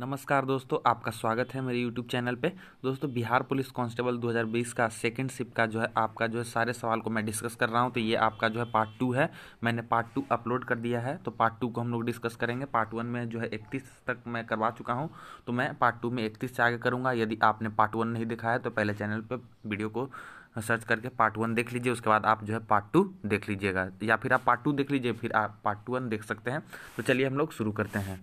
नमस्कार दोस्तों आपका स्वागत है मेरे यूट्यूब चैनल पे दोस्तों बिहार पुलिस कांस्टेबल 2020 का सेकंड शिप का जो है आपका जो है सारे सवाल को मैं डिस्कस कर रहा हूँ तो ये आपका जो है पार्ट टू है मैंने पार्ट टू अपलोड कर दिया है तो पार्ट टू को हम लोग डिस्कस करेंगे पार्ट वन में जो है इकतीस तक मैं करवा चुका हूँ तो मैं पार्ट टू में इकतीस से आगे करूँगा यदि आपने पार्ट वन नहीं देखा है तो पहले चैनल पर वीडियो को सर्च करके पार्ट वन देख लीजिए उसके बाद आप जो है पार्ट टू देख लीजिएगा या फिर आप पार्ट टू देख लीजिए फिर आप पार्ट टू वन देख सकते हैं तो चलिए हम लोग शुरू करते हैं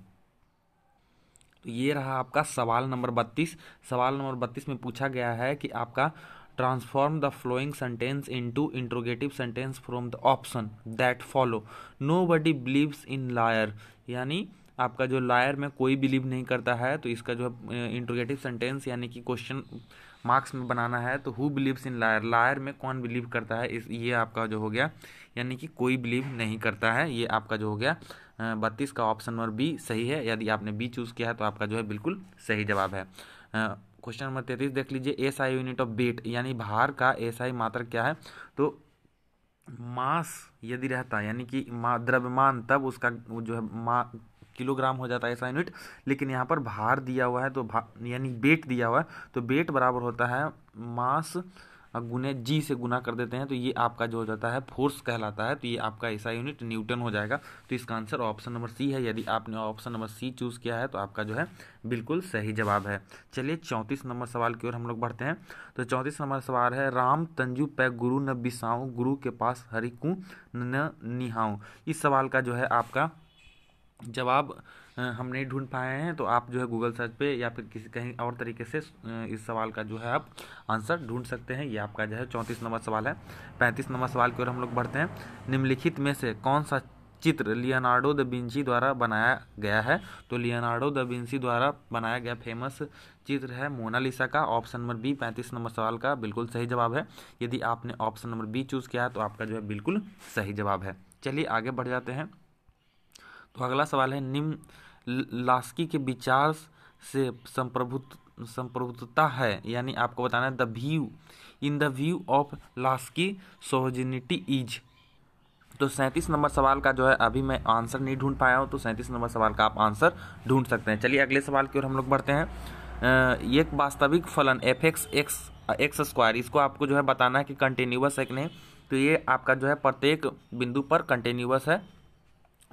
तो ये रहा आपका सवाल नंबर बत्तीस सवाल नंबर बत्तीस में पूछा गया है कि आपका transform the following sentence into interrogative sentence from the option that follow nobody believes in liar यानी आपका जो लायर में कोई बिलीव नहीं करता है तो इसका जो इंट्रोगेटिव सेंटेंस यानी कि क्वेश्चन मार्क्स में बनाना है तो who believes in liar liar में कौन बिलीव करता है इस ये आपका जो हो गया यानी कि कोई बिलीव नहीं करता है ये आपका जो हो गया बत्तीस का ऑप्शन नंबर बी सही है यदि आपने बी चूज़ किया है तो आपका जो है बिल्कुल सही जवाब है क्वेश्चन नंबर तैतीस देख लीजिए S I unit of weight यानी भार का एस आई मात्र क्या है तो मास यदि रहता यानी कि मा द्रव्यमान तब उसका जो है मा किलोग्राम हो जाता है ऐसा यूनिट लेकिन यहाँ पर भार दिया हुआ है तो यानी बेट दिया हुआ है तो बेट बराबर होता है मास गुने जी से गुना कर देते हैं तो ये आपका जो हो जाता है फोर्स कहलाता है तो ये आपका ऐसा यूनिट न्यूटन हो जाएगा तो इसका आंसर ऑप्शन नंबर सी है यदि आपने ऑप्शन नंबर सी चूज़ किया है तो आपका जो है बिल्कुल सही जवाब है चलिए चौंतीस नंबर सवाल की ओर हम लोग बढ़ते हैं तो चौंतीस नंबर सवाल है राम तंजू पै गुरु न बिसाऊँ गुरु के पास हरिकू न निहाऊँ इस सवाल का जो है आपका जवाब हम नहीं ढूंढ पाए हैं तो आप जो है गूगल सर्च पे या फिर किसी कहीं और तरीके से इस सवाल का जो है आप आंसर ढूंढ सकते हैं ये आपका जो है चौंतीस नंबर सवाल है पैंतीस नंबर सवाल की ओर हम लोग बढ़ते हैं निम्नलिखित में से कौन सा चित्र लियोनार्डो द विंची द्वारा बनाया गया है तो लियोनार्डो द विंची द्वारा बनाया गया फेमस चित्र है मोनालिसा का ऑप्शन नंबर बी पैंतीस नंबर सवाल का बिल्कुल सही जवाब है यदि आपने ऑप्शन नंबर बी चूज़ किया है तो आपका जो है बिल्कुल सही जवाब है चलिए आगे बढ़ जाते हैं तो अगला सवाल है निम्न लास्की के विचार से संप्रभुत संप्रभुता है यानी आपको बताना है the view in the view of Laski sovereignty is तो सैंतीस नंबर सवाल का जो है अभी मैं आंसर नहीं ढूंढ पाया हूँ तो सैंतीस नंबर सवाल का आप आंसर ढूंढ सकते हैं चलिए अगले सवाल की ओर हम लोग बढ़ते हैं एक वास्तविक फलन F X X X square इसको आपको जो है बताना है कि कंटिन्यूस है कि नहीं तो ये आपका जो है प्रत्येक बिंदु पर कंटिन्यूस है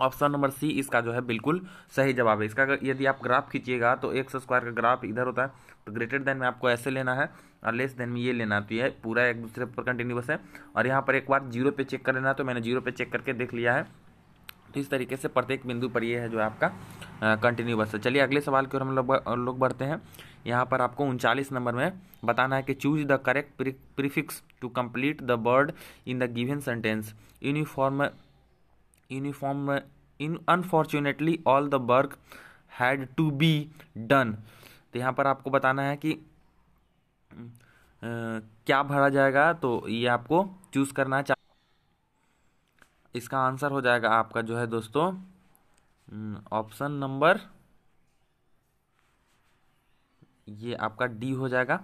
ऑप्शन नंबर सी इसका जो है बिल्कुल सही जवाब है इसका यदि आप ग्राफ खींचिएगा तो एक्स स्क्वायर का ग्राफ इधर होता है तो ग्रेटर देन में आपको ऐसे लेना है और लेस देन में ये लेना है तो ये पूरा एक दूसरे पर कंटिन्यूस है और यहाँ पर एक बार जीरो पे चेक कर लेना है तो मैंने जीरो पे चेक करके देख लिया है तो इस तरीके से प्रत्येक बिंदु पर यह है जो आपका कंटिन्यूस है चलिए अगले सवाल की ओर हम लोग लोग बढ़ते हैं यहाँ पर आपको उनचालीस नंबर में बताना है कि choose the correct prefix to complete the word in the given sentence uniform में in unfortunately all the work had to be done तो यहाँ पर आपको बताना है कि आ, क्या भरा जाएगा तो ये आपको चूज़ करना चाहिए इसका आंसर हो जाएगा आपका जो है दोस्तों ऑप्शन हम्म, नंबर ये आपका डी हो जाएगा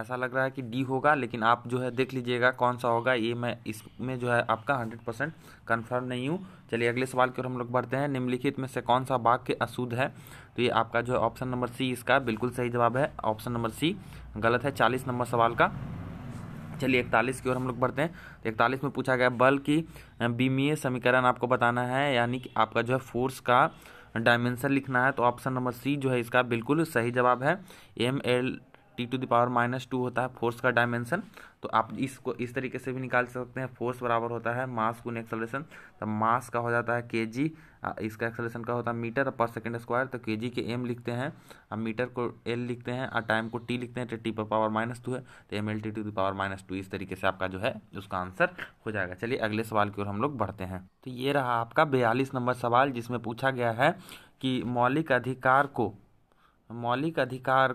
ऐसा लग रहा है कि डी होगा लेकिन आप जो है देख लीजिएगा कौन सा होगा ये मैं इसमें जो है आपका हंड्रेड परसेंट कन्फर्म नहीं हूँ चलिए अगले सवाल की ओर हम लोग बढ़ते हैं निम्नलिखित में से कौन सा वाक्य अशुद्ध है तो ये आपका जो है ऑप्शन नंबर सी इसका बिल्कुल सही जवाब है ऑप्शन नंबर सी गलत है चालीस नंबर सवाल का चलिए इकतालीस की ओर हम लोग बढ़ते हैं तो इकतालीस में पूछा गया बल की बीमीय समीकरण आपको बताना है यानी कि आपका जो है फोर्स का डायमेंशन लिखना है तो ऑप्शन नंबर सी जो है इसका बिल्कुल सही जवाब है M L T to the power minus two होता है फोर्स का डायमेंशन तो आप इसको इस तरीके से भी निकाल सकते हैं फोर्स बराबर होता है मास गुन एक्सलेशन तो मास का हो जाता है के जी इसका एक्सलेशन का होता है मीटर पर सेकेंड स्क्वायर तो के जी के एम लिखते हैं अब मीटर को एल लिखते हैं और टाइम को टी लिखते हैं तो टी पर पावर माइनस टू है तो M L T to the power minus two इस तरीके से आपका जो है उसका आंसर हो जाएगा चलिए अगले सवाल की ओर हम लोग बढ़ते हैं तो ये रहा आपका बयालीस नंबर सवाल जिसमें पूछा गया है कि मौलिक अधिकार को मौलिक अधिकार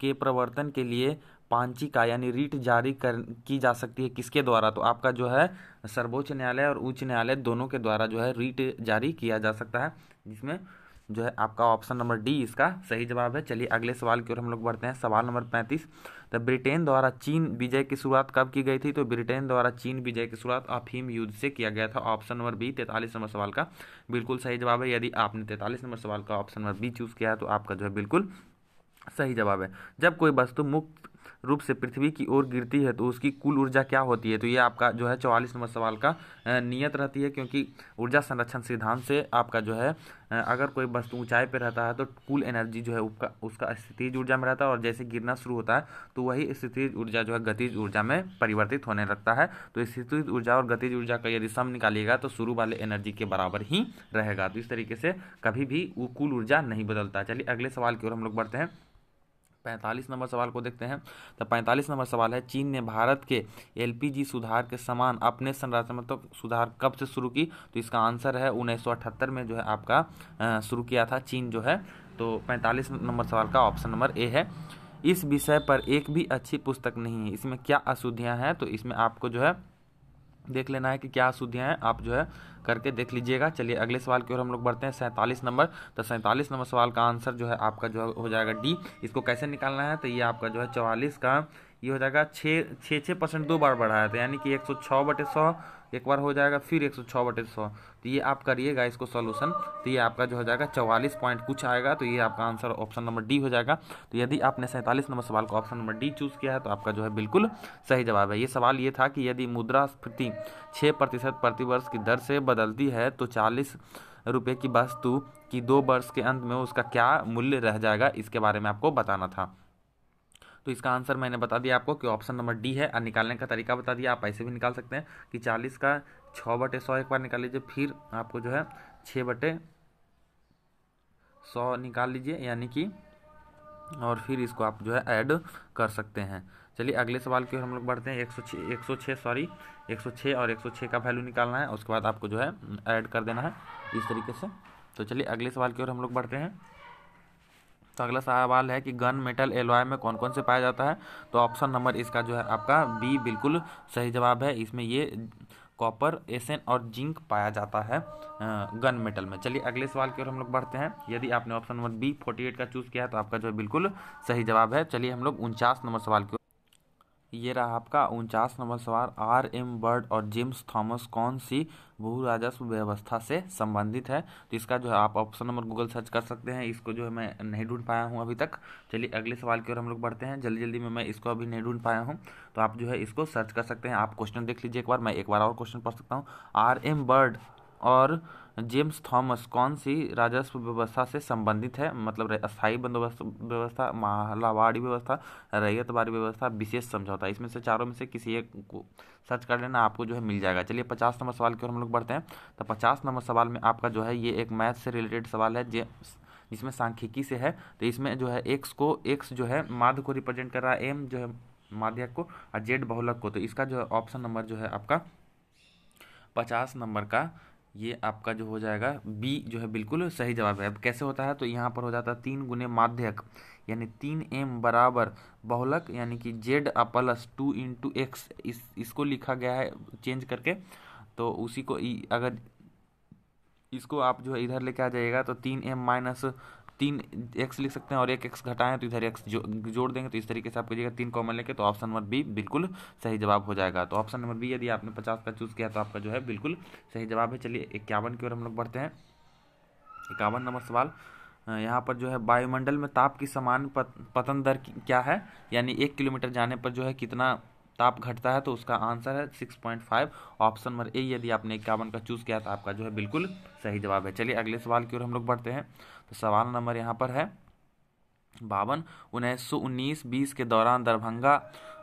के प्रवर्तन के लिए पांचिका यानी रीट जारी कर की जा सकती है किसके द्वारा तो आपका जो है सर्वोच्च न्यायालय और उच्च न्यायालय दोनों के द्वारा जो है रीट जारी किया जा सकता है जिसमें जो है आपका ऑप्शन नंबर डी इसका सही जवाब है चलिए अगले सवाल की ओर हम लोग बढ़ते हैं सवाल नंबर पैंतीस तो ब्रिटेन द्वारा चीन विजय की शुरुआत कब की गई थी तो ब्रिटेन द्वारा चीन विजय की शुरुआत अफीम युद्ध से किया गया था ऑप्शन नंबर बी तैंतालीस नंबर सवाल का बिल्कुल सही जवाब है यदि आपने तैंतालीस नंबर सवाल का ऑप्शन नंबर बी चूज़ किया है तो आपका जो है बिल्कुल सही जवाब है जब कोई वस्तु मुक्त रूप से पृथ्वी की ओर गिरती है तो उसकी कुल ऊर्जा क्या होती है तो ये आपका जो है चौवालीस नंबर सवाल का नियत रहती है क्योंकि ऊर्जा संरक्षण सिद्धांत से आपका जो है अगर कोई वस्तु ऊंचाई पर रहता है तो कुल एनर्जी जो है उसका उसका स्थितिज ऊर्जा में रहता है और जैसे गिरना शुरू होता है तो वही स्थितिज ऊर्जा जो है गतिज ऊर्जा में परिवर्तित होने लगता है तो स्थितिज ऊर्जा और गतिज ऊर्जा का यदि सम निकालिएगा तो शुरू वाले एनर्जी के बराबर ही रहेगा तो इस तरीके से कभी भी कुल ऊर्जा नहीं बदलता चलिए अगले सवाल की ओर हम लोग बढ़ते हैं पैंतालीस नंबर सवाल को देखते हैं तो पैंतालीस नंबर सवाल है चीन ने भारत के एलपीजी सुधार के समान अपने संरचनात्मक तो सुधार कब से शुरू की तो इसका आंसर है उन्नीस में जो है आपका शुरू किया था चीन जो है तो पैंतालीस नंबर सवाल का ऑप्शन नंबर ए है इस विषय पर एक भी अच्छी पुस्तक नहीं है इसमें क्या अशुद्धियाँ हैं तो इसमें आपको जो है देख लेना है कि क्या अशुद्धियाँ हैं आप जो है करके देख लीजिएगा चलिए अगले सवाल की ओर हम लोग बढ़ते हैं सैंतालीस नंबर तो सैंतालीस नंबर सवाल का आंसर जो है आपका जो हो जाएगा डी इसको कैसे निकालना है तो ये आपका जो है चवालीस का ये हो जाएगा छः छः छः परसेंट दो बार बढ़ाया था यानी कि एक सौ छः बटे सौ एक बार हो जाएगा फिर एक सौ छः बटे सौ तो ये आप करिएगा इसको सॉल्यूशन तो ये आपका जो हो जाएगा चौवालीस पॉइंट कुछ आएगा तो ये आपका आंसर ऑप्शन नंबर डी हो जाएगा तो यदि आपने सैंतालीस नंबर सवाल को ऑप्शन नंबर डी चूज़ किया है तो आपका जो है बिल्कुल सही जवाब है ये सवाल ये था कि यदि मुद्रास्फीति छः प्रतिशत प्रतिवर्ष की दर से बदलती है तो चालीस रुपये की वस्तु की दो वर्ष के अंत में उसका क्या मूल्य रह जाएगा इसके बारे में आपको बताना था तो इसका आंसर मैंने बता दिया आपको कि ऑप्शन नंबर डी है और निकालने का तरीका बता दिया आप ऐसे भी निकाल सकते हैं कि चालीस का छः बटे सौ एक बार निकाल लीजिए फिर आपको जो है छः बटे सौ निकाल लीजिए यानी कि और फिर इसको आप जो है ऐड कर सकते हैं चलिए अगले सवाल की ओर हम लोग बढ़ते हैं एक सौ छः एक सौ छः सॉरी एक सौ छः और एक सौ छः का वैल्यू निकालना है उसके बाद आपको जो है ऐड कर देना है इस तरीके से तो चलिए अगले सवाल की ओर हम लोग बढ़ते हैं तो अगला सवाल है कि गन मेटल एलवाय में कौन कौन से पाया जाता है तो ऑप्शन नंबर इसका जो है आपका बी बिल्कुल सही जवाब है इसमें ये कॉपर एसन और जिंक पाया जाता है गन मेटल में चलिए अगले सवाल की ओर हम लोग बढ़ते हैं यदि आपने option number B forty eight का चूज़ किया है तो आपका जो है बिल्कुल सही जवाब है चलिए हम लोग उनचास नंबर सवाल की ओर ये रहा आपका उनचास नंबर सवाल आर एम बर्ड और जेम्स थॉमस कौन सी भू राजस्व व्यवस्था से संबंधित है तो इसका जो है आप ऑप्शन नंबर गूगल सर्च कर सकते हैं इसको जो है मैं नहीं ढूंढ पाया हूँ अभी तक चलिए अगले सवाल की ओर हम लोग बढ़ते हैं जल्दी जल्दी में मैं इसको अभी नहीं ढूंढ पाया हूँ तो आप जो है इसको सर्च कर सकते हैं आप क्वेश्चन देख लीजिए एक बार मैं एक बार और क्वेश्चन पढ़ सकता हूँ आर एम बर्ड और जेम्स थॉमस कौन सी राजस्व व्यवस्था से संबंधित है मतलब अस्थायी बंदोबस्त व्यवस्था महलावाड़ी व्यवस्था रैयतवाड़ी व्यवस्था विशेष समझौता इसमें से चारों में से किसी एक को सर्च कर लेना आपको जो है मिल जाएगा चलिए पचास नंबर सवाल की ओर हम लोग बढ़ते हैं तो पचास नंबर सवाल में आपका जो है ये एक मैथ से रिलेटेड सवाल है जेम्स जिसमें सांख्यिकी से है तो इसमें जो है एक्स को एक्स जो है माध्य को रिप्रेजेंट कर रहा है एम जो है माध्यक को और जेड बहुलक को तो इसका जो है ऑप्शन नंबर जो है आपका पचास नंबर का ये आपका जो हो जाएगा बी जो है बिल्कुल सही जवाब है अब कैसे होता है तो यहाँ पर हो जाता है तीन गुने माध्यक यानी तीन एम बराबर बहुलक यानी कि Z plus two into X इस इसको लिखा गया है चेंज करके तो उसी को अगर इसको आप जो है इधर लेके आ जाइएगा तो तीन एम माइनस तीन एक्स लिख सकते हैं और एक एक्स घटाएं तो इधर एक्स जो, जोड़ देंगे तो इस तरीके से आप कहिएगा तीन कॉमन लेके तो ऑप्शन नंबर बी बिल्कुल सही जवाब हो जाएगा तो ऑप्शन नंबर बी यदि आपने पचास का चूज़ किया तो आपका जो है बिल्कुल सही जवाब है चलिए इक्यावन की ओर हम लोग बढ़ते हैं इक्यावन नंबर सवाल यहाँ पर जो है वायुमंडल में ताप की समान पतन दर क्या है यानी एक किलोमीटर जाने पर जो है कितना ताप घटता है तो उसका आंसर है six point five option number A यदि आपने इक्यावन का चूज़ किया तो आपका जो है बिल्कुल सही जवाब है चलिए अगले सवाल की ओर हम लोग बढ़ते हैं तो सवाल नंबर यहाँ पर है बावन उन्नीस सौ उन्नीस बीस के दौरान दरभंगा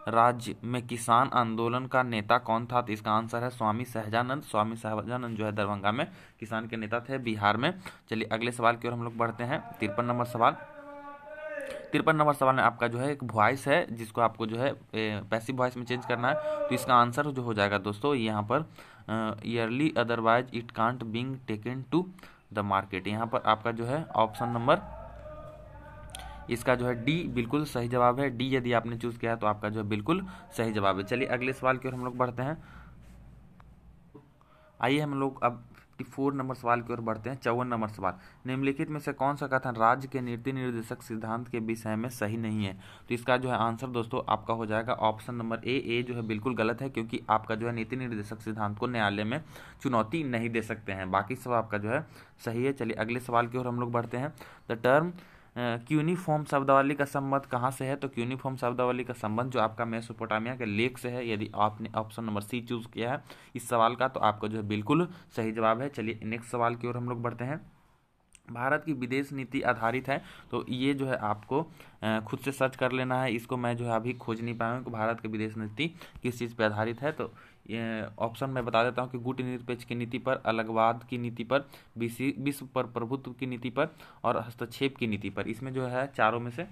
राज्य में किसान आंदोलन का नेता कौन था तो इसका आंसर है स्वामी सहजानंद स्वामी सहजानंद जो है दरभंगा में किसान के नेता थे बिहार में चलिए अगले सवाल की ओर हम लोग बढ़ते हैं तिरपन नंबर सवाल तिरपन नंबर सवाल में आपका जो है एक वॉइस है जिसको आपको जो है पैसिव वॉइस में चेंज करना है तो इसका आंसर जो हो जाएगा दोस्तों यहाँ पर yearly otherwise it can't being taken to the market यहाँ पर आपका जो है ऑप्शन नंबर इसका जो है डी बिल्कुल सही जवाब है डी यदि आपने चूज किया तो आपका जो है बिल्कुल सही जवाब है चलिए अगले सवाल की ओर हम लोग बढ़ते हैं आइए हम लोग अब फोर नंबर सवाल की ओर बढ़ते हैं चौवन नंबर सवाल निम्नलिखित में से कौन सा कथन राज्य के नीति निर्देशक सिद्धांत के विषय में सही नहीं है तो इसका जो है आंसर दोस्तों आपका हो जाएगा ऑप्शन नंबर ए ए जो है बिल्कुल गलत है क्योंकि आपका जो है नीति निर्देशक सिद्धांत को न्यायालय में चुनौती नहीं दे सकते हैं बाकी सब आपका जो है सही है चलिए अगले सवाल की ओर हम लोग बढ़ते हैं द टर्म क्यूनिफॉर्म शब्दावली का संबंध कहाँ से है तो क्यूनिफॉर्म शब्दावली का संबंध जो आपका मेसोपोटामिया के लेख से है यदि आपने ऑप्शन नंबर सी चूज किया है इस सवाल का तो आपका जो है बिल्कुल सही जवाब है चलिए नेक्स्ट सवाल की ओर हम लोग बढ़ते हैं भारत की विदेश नीति आधारित है तो ये जो है आपको खुद से सर्च कर लेना है इसको मैं जो है अभी खोज नहीं पाया हूँ कि भारत की विदेश नीति किस चीज़ पर आधारित है तो ऑप्शन मैं बता देता हूँ कि गुट निरपेक्ष की नीति पर अलगवाद की नीति पर विश्व पर प्रभुत्व की नीति पर और हस्तक्षेप की नीति पर इसमें जो है चारों में से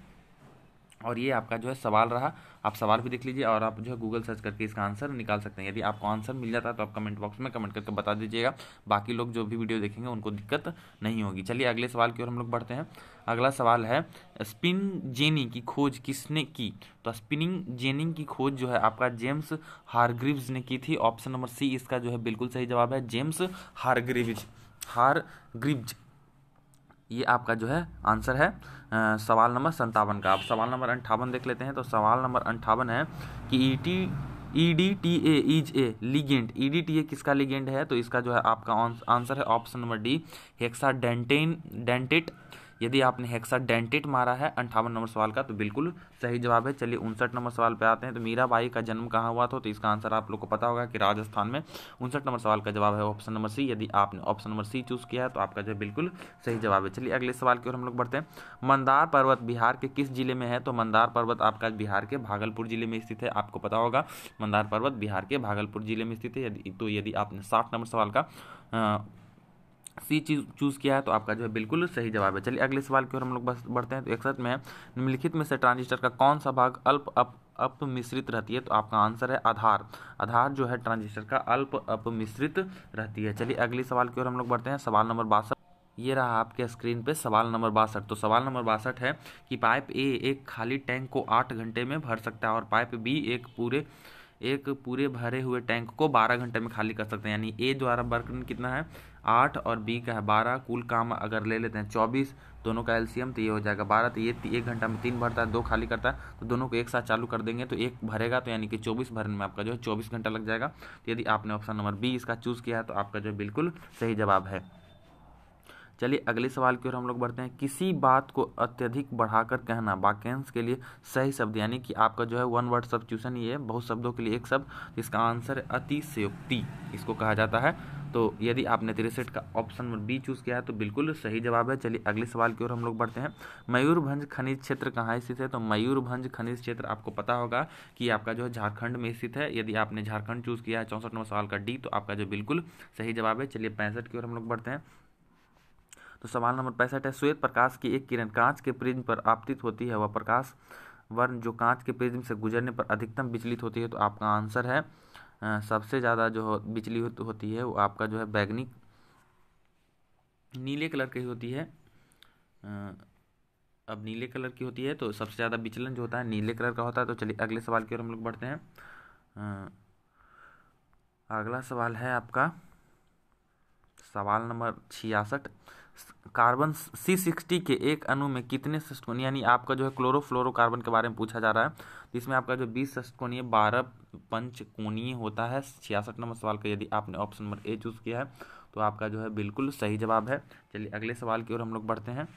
और ये आपका जो है सवाल रहा आप सवाल भी देख लीजिए और आप जो है गूगल सर्च करके इसका आंसर निकाल सकते हैं यदि आपको आंसर मिल जाता है तो आप कमेंट बॉक्स में कमेंट करके बता दीजिएगा बाकी लोग जो भी वीडियो देखेंगे उनको दिक्कत नहीं होगी चलिए अगले सवाल की ओर हम लोग बढ़ते हैं अगला सवाल है स्पिन जेनी की खोज किसने की तो स्पिनिंग जेनिंग की खोज जो है आपका जेम्स हारग्रीव्स ने की थी ऑप्शन नंबर सी इसका जो है बिल्कुल सही जवाब है जेम्स हारग्रीव्ज हार ग्रिब्ज ये आपका जो है आंसर है आ, सवाल नंबर संतावन का आप सवाल नंबर अंठावन देख लेते हैं तो सवाल नंबर अंठावन है कि ET E D T A is a ligand E D T A किसका लीगेंट है तो इसका जो है आपका आंसर है option number D hexa dentate dentate यदि आपने हेक्सा डेंटिट मारा है अंठावन नंबर सवाल का तो बिल्कुल सही जवाब है चलिए उनसठ नंबर सवाल पे आते हैं तो मीराबाई का जन्म कहाँ हुआ था तो इसका आंसर आप लोग को पता होगा कि राजस्थान में उनसठ नंबर सवाल का जवाब है ऑप्शन नंबर सी यदि आपने ऑप्शन नंबर सी चूज किया है तो आपका जो बिल्कुल सही जवाब है चलिए अगले सवाल की ओर हम लोग बढ़ते हैं मंदार पर्वत बिहार के किस जिले में है तो मंदार पर्वत आपका बिहार के भागलपुर जिले में स्थित है आपको पता होगा मंदार पर्वत बिहार के भागलपुर जिले में स्थित है यदि तो यदि आपने साठ नंबर सवाल का सी चीज चूज़ किया है तो आपका जो है बिल्कुल सही जवाब है चलिए अगले सवाल की ओर हम लोग बस बढ़ते हैं तो साथ में निम्नलिखित में से ट्रांजिस्टर का कौन सा भाग अल्प अप अप मिश्रित रहती है तो आपका आंसर है आधार आधार जो है ट्रांजिस्टर का अल्प अप मिश्रित रहती है चलिए अगले सवाल की ओर हम लोग बढ़ते हैं सवाल नंबर बासठ ये रहा आपके स्क्रीन पे सवाल नंबर बासठ तो सवाल नंबर बासठ है कि पाइप ए एक खाली टैंक को आठ घंटे में भर सकता है और पाइप बी एक पूरे एक पूरे भरे हुए टैंक को 12 घंटे में खाली कर सकते हैं यानी ए द्वारा वर्कन कितना है आठ और बी का है बारह कुल काम अगर ले लेते हैं चौबीस दोनों का एलसीएम तो ये हो जाएगा बारह तो ये एक घंटा में तीन भरता है दो खाली करता है तो दोनों को एक साथ चालू कर देंगे तो एक भरेगा तो यानी कि चौबीस भरने में आपका जो है चौबीस घंटा लग जाएगा तो यदि आपने ऑप्शन नंबर बी इसका चूज़ किया है तो आपका जो बिल्कुल सही जवाब है चलिए अगले सवाल की ओर हम लोग बढ़ते हैं किसी बात को अत्यधिक बढ़ाकर कहना वाक्यांश के लिए सही शब्द यानी कि आपका जो है वन वर्ड क्वेश्चन ये बहुत शब्दों के लिए एक शब्द इसका आंसर है अतिशयोक्ति इसको कहा जाता है तो यदि आपने तिरसठ का ऑप्शन नंबर बी चूज किया है तो बिल्कुल सही जवाब है चलिए अगले सवाल की ओर हम लोग बढ़ते हैं मयूरभंज खनिज क्षेत्र कहाँ स्थित है तो मयूरभंज खनिज क्षेत्र आपको पता होगा कि आपका जो है झारखंड में स्थित है यदि आपने झारखंड चूज किया है चौंसठ नंबर सवाल का डी तो आपका जो बिल्कुल सही जवाब है चलिए पैंसठ की ओर हम लोग बढ़ते हैं तो सवाल नंबर पैंसठ है श्वेत प्रकाश की एक किरण कांच के प्रिज्म पर आपतित होती है वह प्रकाश वर्ण जो कांच के प्रिज्म से गुजरने पर अधिकतम विचलित होती है तो आपका आंसर है सबसे ज़्यादा जो बिचली होती है वो आपका जो है बैगनी नीले कलर की होती है अब नीले कलर की होती है तो सबसे ज़्यादा विचलन जो होता है नीले कलर का होता है तो चलिए अगले सवाल की ओर हम लोग बढ़ते हैं अगला सवाल है आपका सवाल नंबर छियासठ कार्बन सी सिक्सटी के एक अणु में कितने षष्टकोण यानी आपका जो है क्लोरोफ्लोरोकार्बन के बारे में पूछा जा रहा है तो इसमें आपका जो बीस षष्टकोणीय बारह पंचकोणीय होता है छियासठ नंबर सवाल का यदि आपने ऑप्शन नंबर ए चूज किया है तो आपका जो है बिल्कुल सही जवाब है चलिए अगले सवाल की ओर हम लोग बढ़ते हैं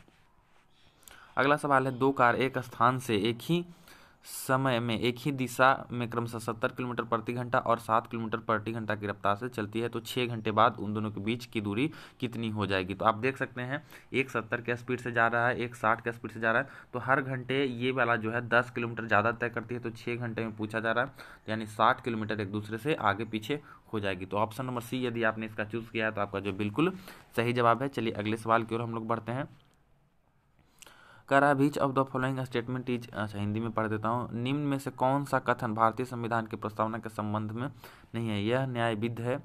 अगला सवाल है दो कार एक स्थान से एक ही समय में एक ही दिशा में क्रमशः सत्तर किलोमीटर प्रति घंटा और सात किलोमीटर प्रति घंटा की रफ्तार से चलती है तो छः घंटे बाद उन दोनों के बीच की दूरी कितनी हो जाएगी तो आप देख सकते हैं एक सत्तर के स्पीड से जा रहा है एक साठ के स्पीड से जा रहा है तो हर घंटे ये वाला जो है दस किलोमीटर ज़्यादा तय करती है तो छः घंटे में पूछा जा रहा है तो यानी साठ किलोमीटर एक दूसरे से आगे पीछे हो जाएगी तो ऑप्शन नंबर सी यदि आपने इसका चूज़ किया है तो आपका जो बिल्कुल सही जवाब है चलिए अगले सवाल की ओर हम लोग बढ़ते हैं करा which of the following statement is अच्छा हिंदी में पढ़ देता हूँ निम्न में से कौन सा कथन भारतीय संविधान की प्रस्तावना के संबंध में नहीं है यह न्यायविद है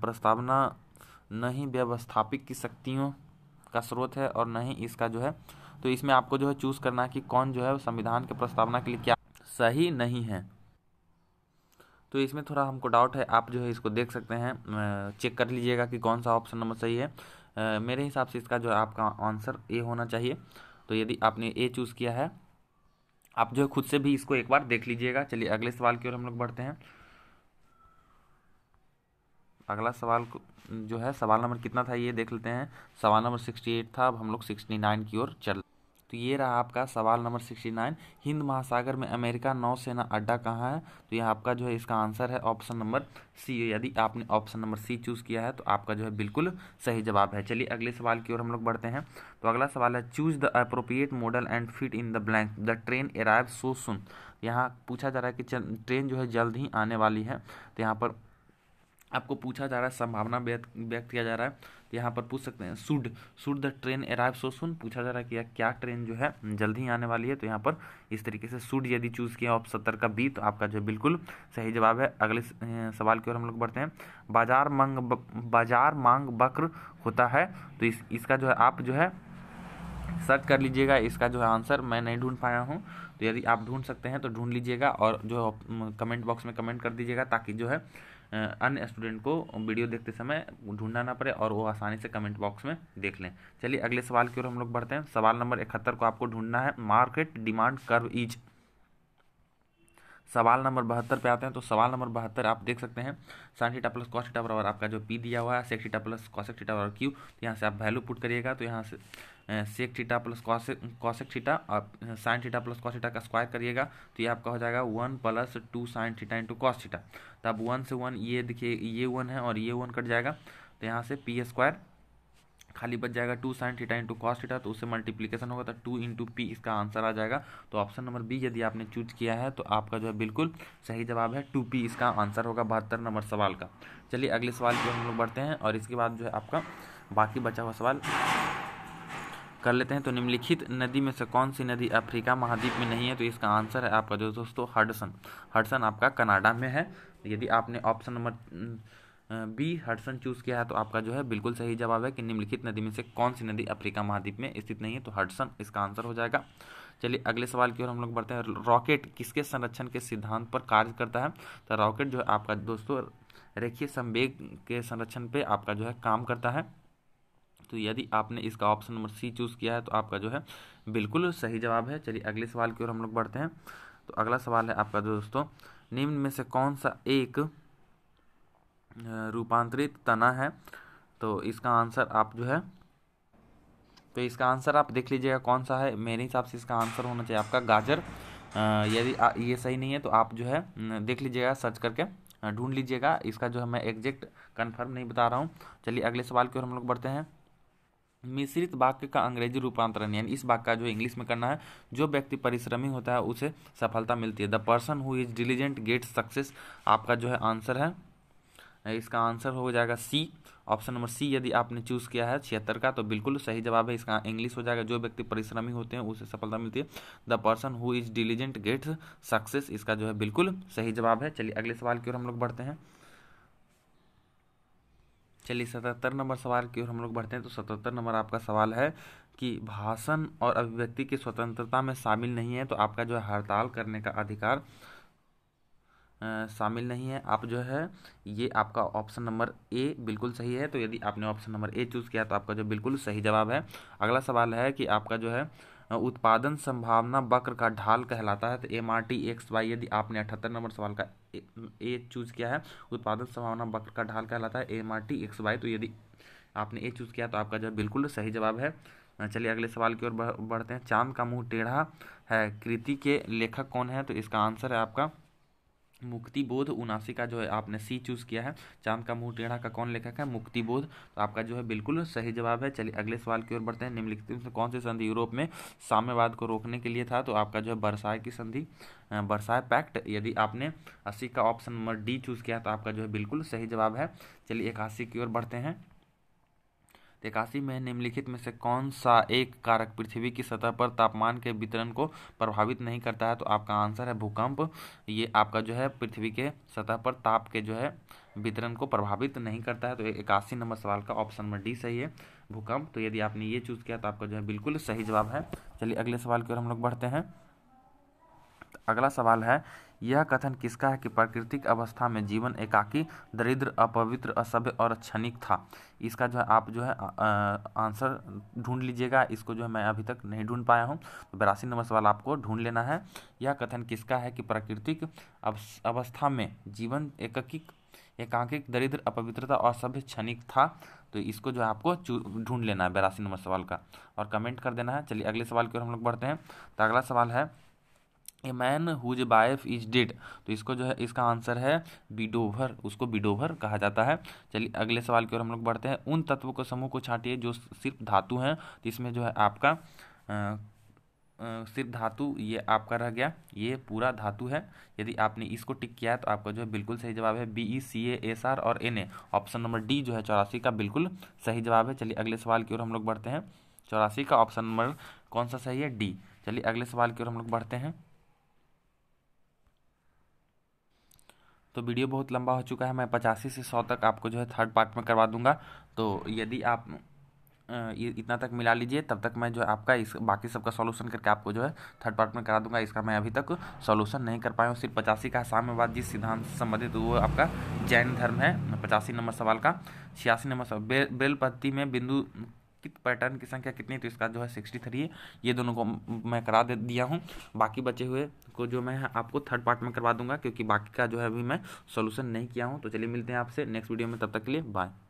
प्रस्तावना न ही व्यवस्थापिक की शक्तियों का स्रोत है और न ही इसका जो है तो इसमें आपको जो है चूज करना है कि कौन जो है संविधान के प्रस्तावना के लिए क्या सही नहीं है तो इसमें थोड़ा हमको डाउट है आप जो है इसको देख सकते हैं चेक कर लीजिएगा कि कौन सा ऑप्शन नंबर सही है मेरे हिसाब से इसका जो है आपका आंसर ये होना चाहिए तो यदि आपने ए चूज़ किया है आप जो है खुद से भी इसको एक बार देख लीजिएगा चलिए अगले सवाल की ओर हम लोग बढ़ते हैं अगला सवाल जो है सवाल नंबर कितना था ये देख लेते हैं सवाल नंबर सिक्सटी एट था अब हम लोग सिक्सटी नाइन की ओर चल तो ये रहा आपका सवाल नंबर सिक्सटी नाइन हिंद महासागर में अमेरिका नौसेना अड्डा कहाँ है तो यहाँ आपका जो है इसका आंसर है ऑप्शन नंबर सी यदि आपने ऑप्शन नंबर सी चूज़ किया है तो आपका जो है बिल्कुल सही जवाब है चलिए अगले सवाल की ओर हम लोग बढ़ते हैं तो अगला सवाल है choose the appropriate modal and fit in the blank the train arrive so soon यहाँ पूछा जा रहा है कि ट्रेन जो है जल्द ही आने वाली है तो यहाँ पर आपको पूछा जा रहा है संभावना व्यक्त किया जा रहा है तो यहाँ पर पूछ सकते हैं should should the train arrive so soon पूछा जा रहा है कि क्या ट्रेन जो है जल्दी ही आने वाली है तो यहाँ पर इस तरीके से सुड यदि चूज़ किया आप सत्तर का बी तो आपका जो बिल्कुल सही जवाब है अगले सवाल की ओर हम लोग बढ़ते हैं बाजार मांग बाजार मांग वक्र होता है तो इस इसका जो है आप जो है सर्च कर लीजिएगा इसका जो है आंसर मैं नहीं ढूंढ पाया हूँ तो यदि आप ढूंढ सकते हैं तो ढूंढ लीजिएगा और जो कमेंट बॉक्स में कमेंट कर दीजिएगा ताकि जो है अन्य स्टूडेंट को वीडियो देखते समय ढूंढना ना पड़े और वो आसानी से कमेंट बॉक्स में देख लें चलिए अगले सवाल की ओर हम लोग बढ़ते हैं सवाल नंबर इकहत्तर को आपको ढूंढना है मार्केट डिमांड कर्व इज सवाल नंबर बहत्तर पे आते हैं तो सवाल नंबर बहत्तर आप देख सकते हैं साइन सीटा प्लस कॉस थीटा बराबर आपका जो पी दिया हुआ है सेक प्लस कॉसेक बराबर क्यू तो यहाँ से आप वैल्यू पुट करिएगा तो यहाँ से sec theta plus cosec theta और sine theta plus cos theta का स्क्वायर करिएगा तो ये आपका हो जाएगा one plus two sine theta into cos theta तो अब वन से वन ये देखिए ये वन है और ये वन कट जाएगा तो यहाँ से पी स्क्वायर खाली बच जाएगा two sine theta into cos theta तो उससे मल्टीप्लीकेशन होगा तो टू इंटू पी इसका आंसर आ जाएगा तो ऑप्शन नंबर बी यदि आपने चूज किया है तो आपका जो है बिल्कुल सही जवाब है टू पी इसका आंसर होगा बहत्तर नंबर सवाल का चलिए अगले सवाल पर हम लोग बढ़ते हैं और इसके बाद जो है आपका बाकी बचा हुआ सवाल कर लेते हैं तो निम्नलिखित नदी में से कौन सी नदी अफ्रीका महाद्वीप में नहीं है तो इसका आंसर है आपका जो दोस्तों हडसन हडसन आपका कनाडा में है यदि आपने option number B Hudson choose किया है तो आपका जो है बिल्कुल सही जवाब है कि निम्नलिखित नदी में से कौन सी नदी अफ्रीका महाद्वीप में स्थित नहीं है तो हडसन इसका आंसर हो जाएगा चलिए अगले सवाल की ओर हम लोग बढ़ते हैं रॉकेट किसके संरक्षण के सिद्धांत पर कार्य करता है तो रॉकेट जो है आपका दोस्तों रेखीय संवेग के संरक्षण पे आपका जो है काम करता है तो यदि आपने इसका ऑप्शन नंबर सी चूज़ किया है तो आपका जो है बिल्कुल सही जवाब है चलिए अगले सवाल की ओर हम लोग बढ़ते हैं तो अगला सवाल है आपका दोस्तों निम्न में से कौन सा एक रूपांतरित तना है तो इसका आंसर आप जो है तो इसका आंसर आप देख लीजिएगा कौन सा है मेरे हिसाब से इसका आंसर होना चाहिए आपका गाजर यदि ये सही नहीं है तो आप जो है देख लीजिएगा सर्च करके ढूंढ लीजिएगा इसका जो है मैं एग्जैक्ट कंफर्म नहीं बता रहा हूँ चलिए अगले सवाल की ओर हम लोग बढ़ते हैं मिश्रित वाक्य का अंग्रेजी रूपांतरण यानी इस वाक्य का जो इंग्लिश में करना है जो व्यक्ति परिश्रमी होता है उसे सफलता मिलती है the person who is diligent get success आपका जो है आंसर है इसका आंसर हो जाएगा सी ऑप्शन नंबर सी यदि आपने चूज किया है छिहत्तर का तो बिल्कुल सही जवाब है इसका इंग्लिश हो जाएगा जो व्यक्ति परिश्रमी होते हैं उसे सफलता मिलती है the person who is diligent gets success इसका जो है बिल्कुल सही जवाब है चलिए अगले सवाल की ओर हम लोग बढ़ते हैं चलिए सतहत्तर नंबर सवाल की ओर हम लोग बढ़ते हैं तो सतहत्तर नंबर आपका सवाल है कि भाषण और अभिव्यक्ति की स्वतंत्रता में शामिल नहीं है तो आपका जो है हड़ताल करने का अधिकार शामिल नहीं है आप जो है ये आपका ऑप्शन नंबर ए बिल्कुल सही है तो यदि आपने ऑप्शन नंबर ए चूज़ किया तो आपका जो बिल्कुल सही जवाब है अगला सवाल है कि आपका जो है उत्पादन संभावना वक्र का ढाल कहलाता है तो M R T X Y यदि आपने अठहत्तर नंबर सवाल का ए चूज किया है उत्पादन संभावना वक्र का ढाल कहलाता है M R T X Y तो यदि आपने ए चूज किया तो आपका है बिल्कुल सही जवाब है चलिए अगले सवाल की ओर बढ़ते हैं चांद का मुंह टेढ़ा है कृति के लेखक कौन है तो इसका आंसर है आपका मुक्ति बोध उनासी का जो है आपने सी चूज किया है चांद का मुंह टेढ़ा का कौन लेखक है मुक्ति बोध तो आपका जो है बिल्कुल सही जवाब है चलिए अगले सवाल की ओर बढ़ते हैं निम्नलिखित में कौन सी संधि यूरोप में साम्यवाद को रोकने के लिए था तो आपका जो है बरसाए की संधि बरसाए पैक्ट यदि आपने अस्सी का ऑप्शन नंबर डी चूज किया तो आपका जो है बिल्कुल सही जवाब है चलिए इक्यासी की ओर बढ़ते हैं तेकासी में निम्नलिखित में से कौन सा एक कारक पृथ्वी की सतह पर तापमान के वितरण को प्रभावित नहीं करता है तो आपका आंसर है भूकंप ये आपका जो है पृथ्वी के सतह पर ताप के जो है वितरण को प्रभावित नहीं करता है तो इक्यासी नंबर सवाल का ऑप्शन नंबर डी सही है भूकंप तो यदि आपने ये चूज़ किया तो आपका जो है बिल्कुल सही जवाब है चलिए अगले सवाल की ओर हम लोग बढ़ते हैं अगला सवाल है यह कथन किसका है कि प्राकृतिक अवस्था में जीवन एकाकी दरिद्र अपवित्र असभ्य और क्षणिक था इसका जो है आप जो है आंसर ढूंढ लीजिएगा इसको जो है मैं अभी तक नहीं ढूंढ पाया हूँ तो बयासी नंबर सवाल आपको ढूंढ लेना है यह कथन किसका है कि प्राकृतिक अवस्था में जीवन एकाकिक एकांकिक दरिद्र अपवित्रता और सभ्य क्षणिक था तो इसको जो है आपको ढूंढ लेना है बेरासी नंबर सवाल का और कमेंट कर देना है चलिए अगले सवाल की ओर हम लोग बढ़ते हैं तो अगला सवाल है a man whose wife is dead तो इसको जो है इसका आंसर है बिडोवर उसको बिडोवर कहा जाता है चलिए अगले सवाल की ओर हम लोग बढ़ते हैं उन तत्वों को समूह को छाटिए जो सिर्फ धातु हैं तो इसमें जो है आपका सिर्फ धातु ये आपका रह गया ये पूरा धातु है यदि आपने इसको टिक किया है तो आपका जो है बिल्कुल सही जवाब है B E C A S R और N A option number D जो है चौरासी का बिल्कुल सही जवाब है चलिए अगले सवाल की ओर हम लोग बढ़ते हैं चौरासी का ऑप्शन नंबर कौन सा सही है डी चलिए अगले सवाल की ओर हम लोग बढ़ते हैं तो वीडियो बहुत लंबा हो चुका है मैं पचासी से सौ तक आपको जो है थर्ड पार्ट में करवा दूंगा तो यदि आप इतना तक मिला लीजिए तब तक मैं जो आपका इस बाकी सबका सॉल्यूशन करके आपको जो है थर्ड पार्ट में करा दूंगा इसका मैं अभी तक सॉल्यूशन नहीं कर पाया हूँ सिर्फ पचासी का साम्यवाद जिस सिद्धांत से संबंधित वो आपका जैन धर्म है पचासी नंबर सवाल का छियासी नंबर सवाल बेल बेलपत्ती में बिंदु कित पैटर्न की संख्या कितनी है तो इसका जो है सिक्सटी थ्री है ये दोनों को मैं करा दे दिया हूँ बाकी बचे हुए को जो मैं आपको थर्ड पार्ट में करवा दूंगा क्योंकि बाकी का जो है अभी मैं सोल्यूशन नहीं किया हूँ तो चलिए मिलते हैं आपसे नेक्स्ट वीडियो में तब तक के लिए बाय